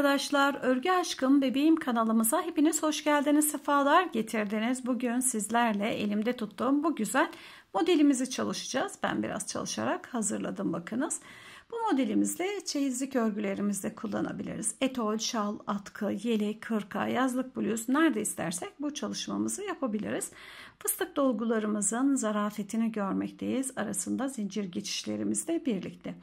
arkadaşlar. Örgü Aşkım Bebeğim kanalımıza hepiniz hoş geldiniz. Sefalar getirdiniz. Bugün sizlerle elimde tuttuğum bu güzel modelimizi çalışacağız. Ben biraz çalışarak hazırladım bakınız. Bu modelimizle çeyizlik örgülerimizde kullanabiliriz. Etol, şal, atkı, yelek, kırka, yazlık bluz nerede istersek bu çalışmamızı yapabiliriz. Fıstık dolgularımızın zarafetini görmekteyiz. Arasında zincir geçişlerimizle birlikte.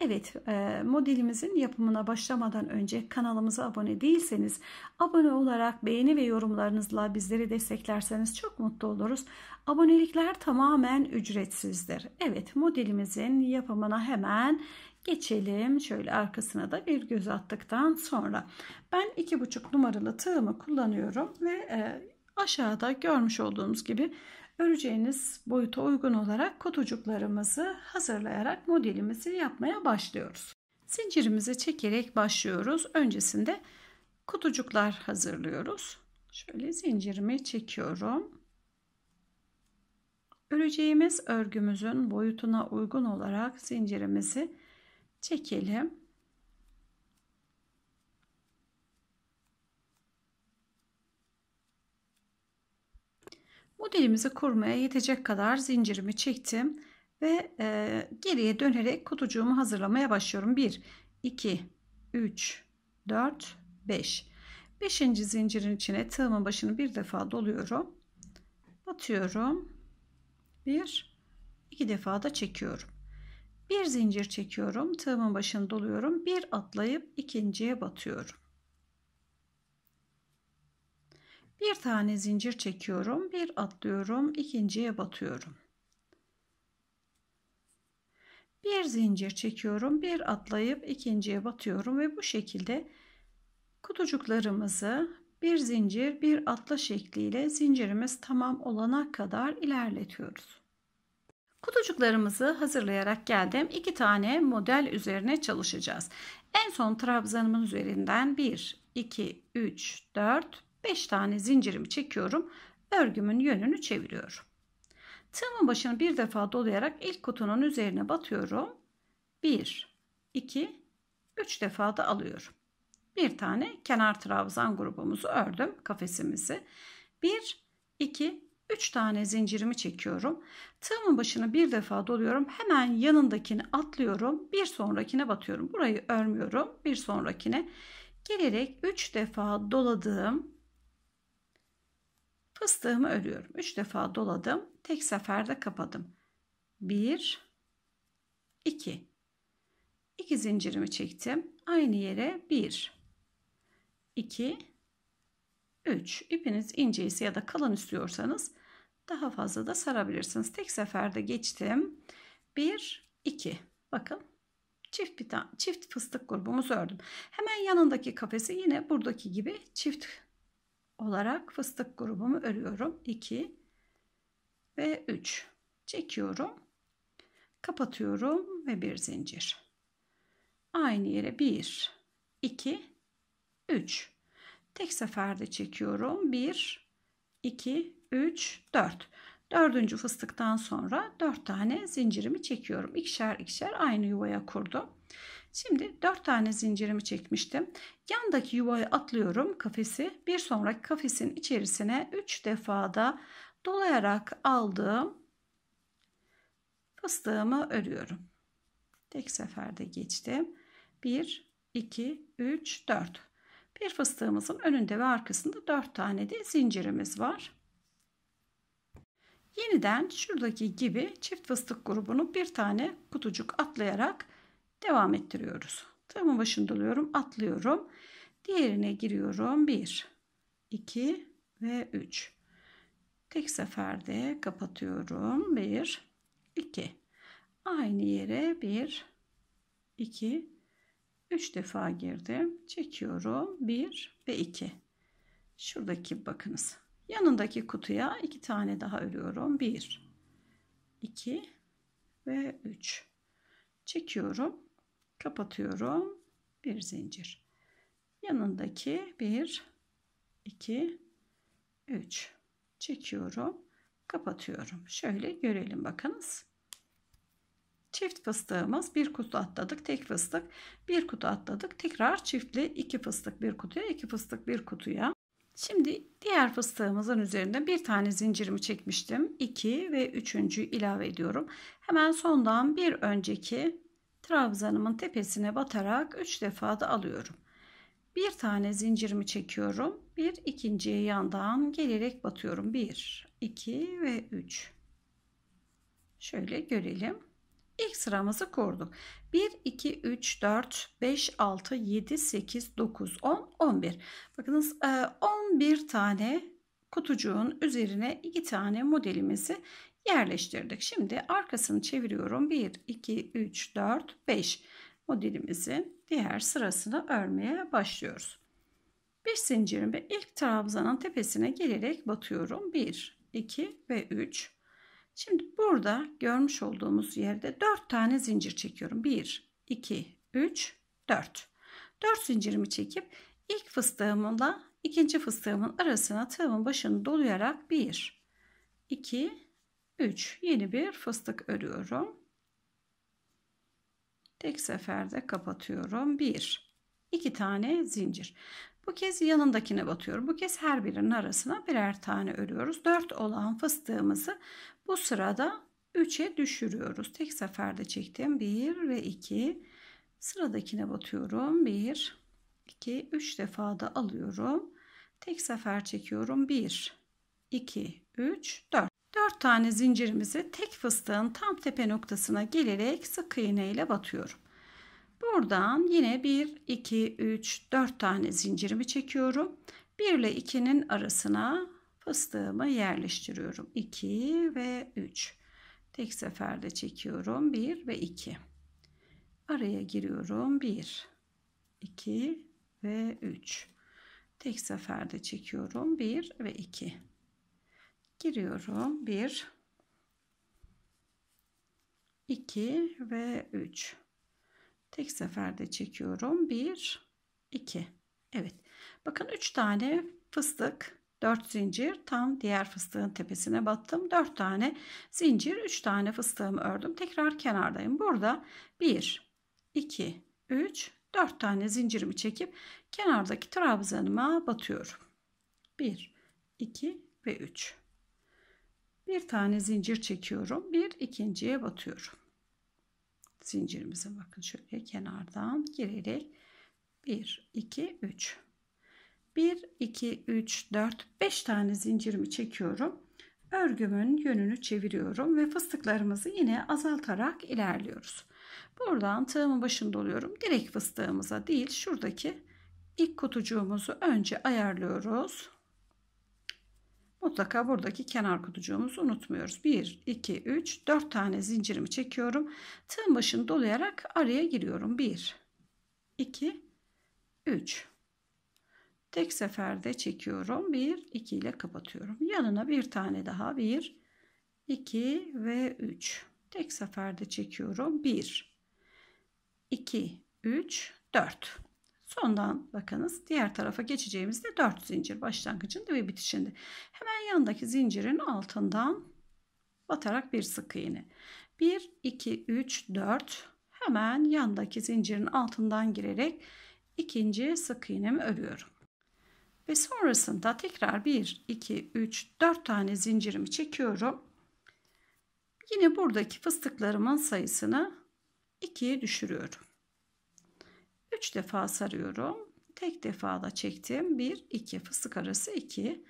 Evet e, modelimizin yapımına başlamadan önce kanalımıza abone değilseniz abone olarak beğeni ve yorumlarınızla bizleri desteklerseniz çok mutlu oluruz. Abonelikler tamamen ücretsizdir. Evet modelimizin yapımına hemen geçelim. Şöyle arkasına da bir göz attıktan sonra ben iki buçuk numaralı tığımı kullanıyorum ve e, aşağıda görmüş olduğunuz gibi Öreceğiniz boyuta uygun olarak kutucuklarımızı hazırlayarak modelimizi yapmaya başlıyoruz. Zincirimizi çekerek başlıyoruz. Öncesinde kutucuklar hazırlıyoruz. Şöyle zincirimi çekiyorum. Öreceğimiz örgümüzün boyutuna uygun olarak zincirimizi çekelim. Modelimizi kurmaya yetecek kadar zincirimi çektim ve e, geriye dönerek kutucuğumu hazırlamaya başlıyorum. 1, 2, 3, 4, 5. 5. zincirin içine tığımın başını bir defa doluyorum. Batıyorum. 1, 2 defa da çekiyorum. Bir zincir çekiyorum. Tığımın başını doluyorum. Bir atlayıp ikinciye batıyorum. Bir tane zincir çekiyorum. Bir atlıyorum. ikinciye batıyorum. Bir zincir çekiyorum. Bir atlayıp ikinciye batıyorum. Ve bu şekilde kutucuklarımızı bir zincir bir atla şekliyle zincirimiz tamam olana kadar ilerletiyoruz. Kutucuklarımızı hazırlayarak geldim. İki tane model üzerine çalışacağız. En son trabzanımın üzerinden 1, 2, 3, 4, 5 tane zincirimi çekiyorum. Örgümün yönünü çeviriyorum. Tığımın başını bir defa dolayarak ilk kutunun üzerine batıyorum. 1, 2, 3 defa da alıyorum. Bir tane kenar trabzan grubumuzu ördüm kafesimizi. 1, 2, 3 tane zincirimi çekiyorum. Tığımın başını bir defa doluyorum. Hemen yanındakini atlıyorum. Bir sonrakine batıyorum. Burayı örmüyorum. Bir sonrakine gelerek 3 defa doladığım Fıstığımı örüyorum. Üç defa doladım. Tek seferde kapadım. Bir, iki. İki zincirimi çektim. Aynı yere bir, iki, üç. İpiniz ince ise ya da kalın istiyorsanız daha fazla da sarabilirsiniz. Tek seferde geçtim. Bir, iki. Bakın çift bir çift fıstık grubumuzu ördüm. Hemen yanındaki kafesi yine buradaki gibi çift olarak fıstık grubumu örüyorum. 2 ve 3 çekiyorum. Kapatıyorum ve bir zincir. Aynı yere 1 2 3 tek seferde çekiyorum. 1 2 3 4 Dördüncü fıstıktan sonra dört tane zincirimi çekiyorum. İkişer ikişer aynı yuvaya kurdum. Şimdi 4 tane zincirimi çekmiştim. Yandaki yuvaya atlıyorum kafesi. Bir sonraki kafesin içerisine 3 defada dolayarak aldığım fıstığımı örüyorum. Tek seferde geçtim. 1, 2, 3, 4. Bir fıstığımızın önünde ve arkasında 4 tane de zincirimiz var. Yeniden şuradaki gibi çift fıstık grubunu bir tane kutucuk atlayarak Devam ettiriyoruz. Tığımın başını doluyorum. Atlıyorum. Diğerine giriyorum. 1, 2 ve 3. Tek seferde kapatıyorum. 1, 2. Aynı yere 1, 2, 3 defa girdim. Çekiyorum. 1 ve 2. Şuradaki bakınız. Yanındaki kutuya 2 tane daha örüyorum. 1, 2 ve 3. Çekiyorum kapatıyorum. Bir zincir. Yanındaki 1 2 3 çekiyorum. Kapatıyorum. Şöyle görelim bakınız. Çift fıstığımız bir kutu atladık tek fıstık bir kutu atladık tekrar çiftli iki fıstık bir kutuya iki fıstık bir kutuya Şimdi diğer fıstığımızın üzerinde bir tane zincirimi çekmiştim. 2 ve 3. ilave ediyorum. Hemen sondan bir önceki trabzanımın tepesine batarak 3 defa da alıyorum. Bir tane zincirimi çekiyorum. Bir ikinciye yandan gelerek batıyorum. 1, 2 ve 3. Şöyle görelim. İlk sıramızı kurduk. 1, 2, 3, 4, 5, 6, 7, 8, 9, 10, 11. Bakınız 11 e, tane kutucuğun üzerine 2 tane modelimizi yerleştirdik. Şimdi arkasını çeviriyorum. 1, 2, 3, 4, 5 modelimizin diğer sırasını örmeye başlıyoruz. 5 zincirimi ilk trabzanın tepesine gelerek batıyorum. 1, 2 ve 3. Şimdi burada görmüş olduğumuz yerde 4 tane zincir çekiyorum. 1, 2, 3, 4. 4 zincirimi çekip ilk fıstığımla ikinci fıstığımın arasına tığımın başını doluyarak 1, 2 3 yeni bir fıstık örüyorum. Tek seferde kapatıyorum. 1 2 tane zincir. Bu kez yanındakine batıyorum. Bu kez her birinin arasına birer tane örüyoruz. 4 olan fıstığımızı bu sırada 3'e düşürüyoruz. Tek seferde çektim. 1 ve 2. Sıradakine batıyorum. 1 2 3 defa da alıyorum. Tek sefer çekiyorum. 1 2 3 4 4 tane zincirimizi tek fıstığın tam tepe noktasına gelerek sık iğne ile batıyorum. Buradan yine 1, 2, 3, 4 tane zincirimi çekiyorum. 1 ile 2'nin arasına fıstığımı yerleştiriyorum. 2 ve 3. Tek seferde çekiyorum. 1 ve 2. Araya giriyorum. 1, 2 ve 3. Tek seferde çekiyorum. 1 ve 2 giriyorum 1 2 ve 3 tek seferde çekiyorum 1 2 Evet bakın 3 tane fıstık 4 zincir tam diğer fıstığın tepesine battım 4 tane zincir 3 tane fıstığımı ördüm tekrar kenardayım burada 1 2 3 4 tane zincirimi çekip kenardaki trabzanıma batıyorum 1 2 ve 3 bir tane zincir çekiyorum. Bir ikinciye batıyorum. Zincirimize bakın şöyle kenardan girerek 1, 2, 3. 1, 2, 3, 4, 5 tane zincirimi çekiyorum. Örgümün yönünü çeviriyorum ve fıstıklarımızı yine azaltarak ilerliyoruz. Buradan tığımın başında oluyorum. Direkt fıstığımıza değil şuradaki ilk kutucuğumuzu önce ayarlıyoruz. Mutlaka buradaki kenar kutucuğumuzu unutmuyoruz. 1, 2, 3, 4 tane zincirimi çekiyorum. Tığın başını dolayarak araya giriyorum. 1, 2, 3. Tek seferde çekiyorum. 1, 2 ile kapatıyorum. Yanına bir tane daha. 1, 2 ve 3. Tek seferde çekiyorum. 1, 2, 3, 4. Sondan bakınız diğer tarafa geçeceğimizde 4 zincir başlangıcında ve bitişinde. Hemen yandaki zincirin altından batarak bir sık iğne. 1, 2, 3, 4 hemen yandaki zincirin altından girerek ikinci sık iğnemi örüyorum. Ve sonrasında tekrar 1, 2, 3, 4 tane zincirimi çekiyorum. Yine buradaki fıstıklarımın sayısını 2'ye düşürüyorum. 3 defa sarıyorum. Tek defada çektim. 1, 2 fıstık arası 2.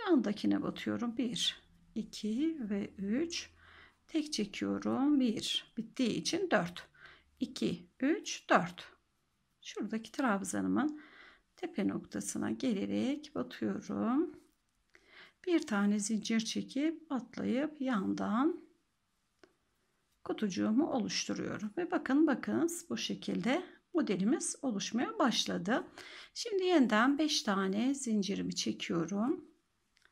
Yandakine batıyorum. 1, 2 ve 3. Tek çekiyorum. 1. Bittiği için 4. 2, 3, 4. Şuradaki trabzanımın tepe noktasına gelerek batıyorum. Bir tane zincir çekip atlayıp yandan kutucuğumu oluşturuyorum. Ve bakın bakınız bu şekilde modelimiz oluşmaya başladı. Şimdi yeniden 5 tane zincirimi çekiyorum.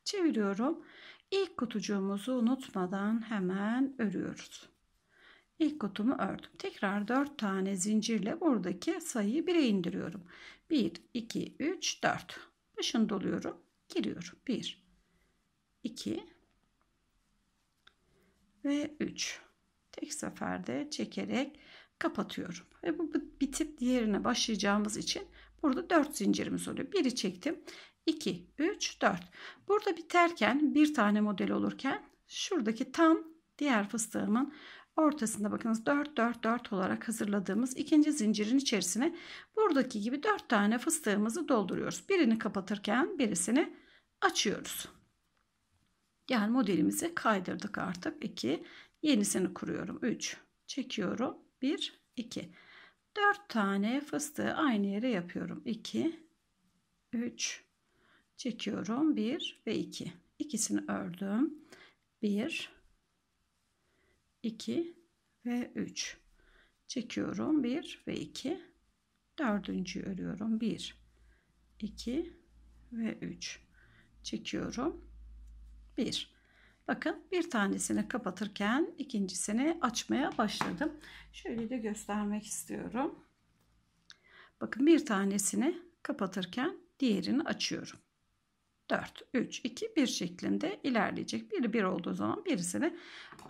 Çeviriyorum. İlk kutucuğumuzu unutmadan hemen örüyoruz. İlk kutumu ördüm. Tekrar 4 tane zincirle buradaki sayıyı 1'e indiriyorum. 1, 2, 3, 4. Başını doluyorum. Giriyorum. 1, 2 ve 3. Tek seferde çekerek kapatıyorum. Ve bu bitip diğerine başlayacağımız için burada 4 zincirimiz oluyor. Biri çektim. 2, 3, 4. Burada biterken bir tane model olurken şuradaki tam diğer fıstığımın ortasında bakınız 4 4 4 olarak hazırladığımız ikinci zincirin içerisine buradaki gibi 4 tane fıstığımızı dolduruyoruz. Birini kapatırken birisini açıyoruz. Yani modelimizi kaydırdık artık. 2 yenisini kuruyorum. 3 çekiyorum. 1, 2. 4 tane fıstığı aynı yere yapıyorum. 2, 3, çekiyorum. 1 ve 2. ikisini ördüm. 1, 2 ve 3. Çekiyorum. 1 ve 2. dördüncü örüyorum. 1, 2 ve 3. Çekiyorum. 1. Bakın bir tanesini kapatırken ikincisini açmaya başladım. Şöyle de göstermek istiyorum. Bakın bir tanesini kapatırken diğerini açıyorum. 4, 3, 2, 1 şeklinde ilerleyecek. Biri 1 olduğu zaman birisini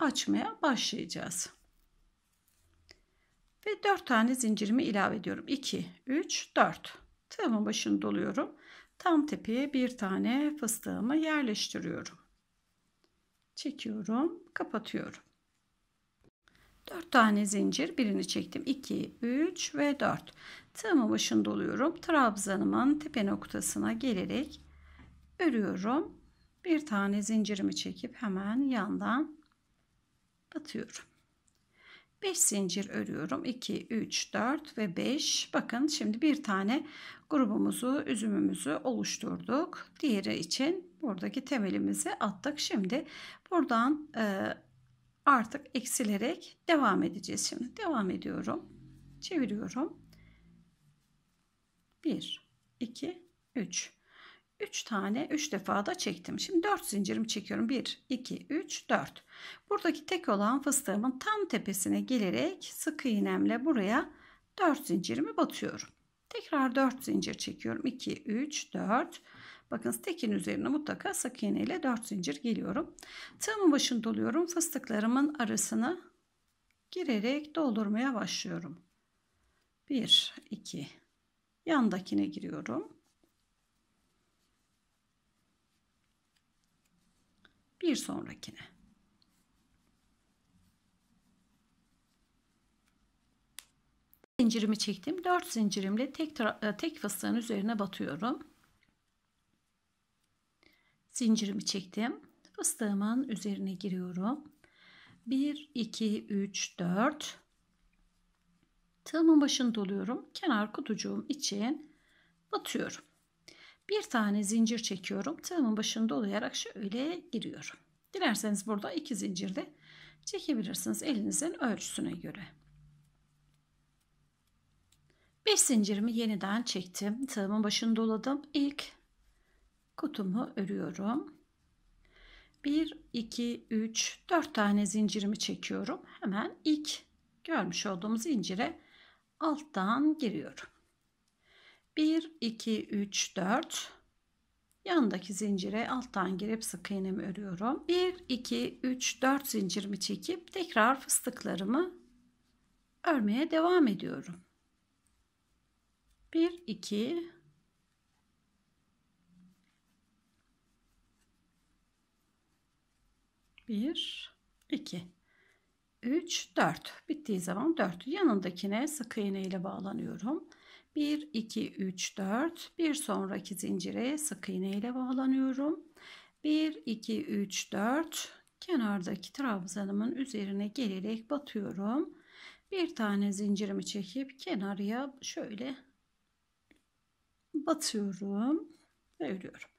açmaya başlayacağız. Ve 4 tane zincirimi ilave ediyorum. 2, 3, 4. Tığımın başını doluyorum. Tam tepeye bir tane fıstığımı yerleştiriyorum çekiyorum kapatıyorum 4 tane zincir birini çektim 2 3 ve 4 tığımı başında oluyorum trabzanımın tepe noktasına gelerek örüyorum bir tane zincirimi çekip hemen yandan batıyorum 5 zincir örüyorum 2 3 4 ve 5 bakın şimdi bir tane grubumuzu üzümümüzü oluşturduk diğeri için buradaki temelimizi attık. Şimdi buradan e, artık eksilerek devam edeceğiz. Şimdi devam ediyorum. Çeviriyorum. 1, 2, 3. 3 tane 3 defa da çektim. Şimdi 4 zincirimi çekiyorum. 1, 2, 3, 4. Buradaki tek olan fıstığımın tam tepesine gelerek sık iğnemle buraya 4 zincirimi batıyorum. Tekrar 4 zincir çekiyorum. 2, 3, 4. Bakın tekin üzerine mutlaka sık iğne ile 4 zincir geliyorum. Tığımın başını doluyorum. Fıstıklarımın arasına girerek doldurmaya başlıyorum. 1 2 yandakine giriyorum. Bir sonrakine. Zincirimi çektim. 4 zincirimle tek tek fıstığın üzerine batıyorum. Zincirimi çektim. Fıstığımın üzerine giriyorum. 1, 2, 3, 4. Tığımın başını doluyorum. Kenar kutucuğum için batıyorum. Bir tane zincir çekiyorum. Tığımın başını dolayarak şöyle giriyorum. Dilerseniz burada iki zincirde çekebilirsiniz elinizin ölçüsüne göre. 5 zincirimi yeniden çektim. Tığımın başını doladım. İlk kutumu örüyorum. 1, 2, 3, 4 tane zincirimi çekiyorum. Hemen ilk görmüş olduğumuz zincire alttan giriyorum. 1, 2, 3, 4. Yanındaki zincire alttan girip sık iğnemi örüyorum. 1, 2, 3, 4 zincirimi çekip tekrar fıstıklarımı örmeye devam ediyorum. 1, 2, 1, 2, 3, 4. Bittiği zaman 4. Yanındakine sık iğne ile bağlanıyorum. 1, 2, 3, 4. Bir sonraki zincire sık iğne ile bağlanıyorum. 1, 2, 3, 4. Kenardaki trabzanımın üzerine gelerek batıyorum. Bir tane zincirimi çekip kenarıya şöyle batıyorum ve örüyorum.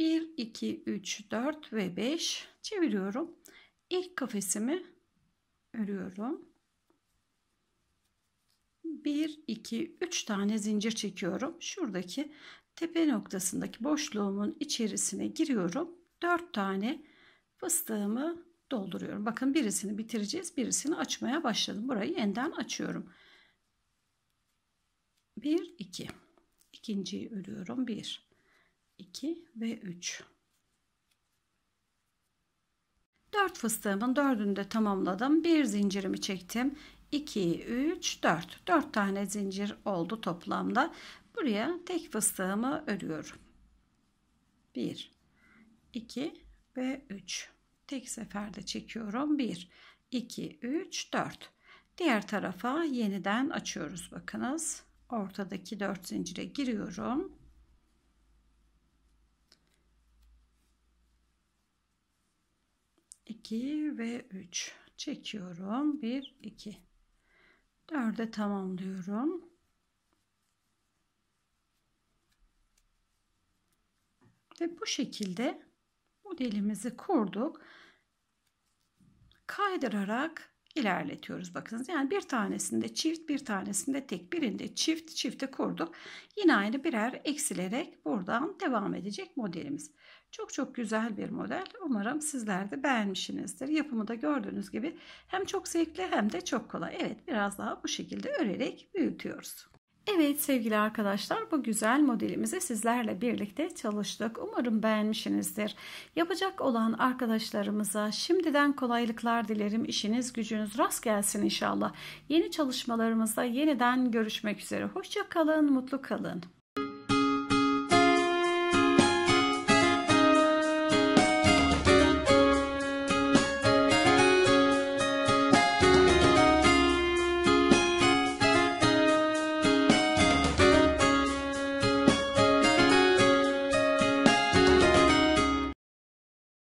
1, 2, 3, 4 ve 5 çeviriyorum. İlk kafesimi örüyorum. 1, 2, 3 tane zincir çekiyorum. Şuradaki tepe noktasındaki boşluğumun içerisine giriyorum. 4 tane fıstığımı dolduruyorum. Bakın birisini bitireceğiz. Birisini açmaya başladım. Burayı yeniden açıyorum. 1, 2. İkinciyi örüyorum. 1, 2 ve 3. 4 fıstığımın 4'ünü de tamamladım. Bir zincirimi çektim. 2, 3, 4. 4 tane zincir oldu toplamda. Buraya tek fıstığımı örüyorum. 1, 2 ve 3. Tek seferde çekiyorum. 1, 2, 3, 4. Diğer tarafa yeniden açıyoruz. Bakınız ortadaki 4 zincire giriyorum. 2 ve 3 çekiyorum 1 2 4'e tamamlıyorum ve bu şekilde modelimizi kurduk kaydırarak ilerletiyoruz bakınız. Yani bir tanesinde çift bir tanesinde tek birinde çift çifte kurduk. Yine aynı birer eksilerek buradan devam edecek modelimiz. Çok çok güzel bir model. Umarım sizler de beğenmişsinizdir. Yapımı da gördüğünüz gibi hem çok zevkli hem de çok kolay. Evet biraz daha bu şekilde örerek büyütüyoruz. Evet sevgili arkadaşlar bu güzel modelimizi sizlerle birlikte çalıştık. Umarım beğenmişsinizdir. Yapacak olan arkadaşlarımıza şimdiden kolaylıklar dilerim. İşiniz gücünüz rast gelsin inşallah. Yeni çalışmalarımızda yeniden görüşmek üzere. Hoşça kalın, mutlu kalın.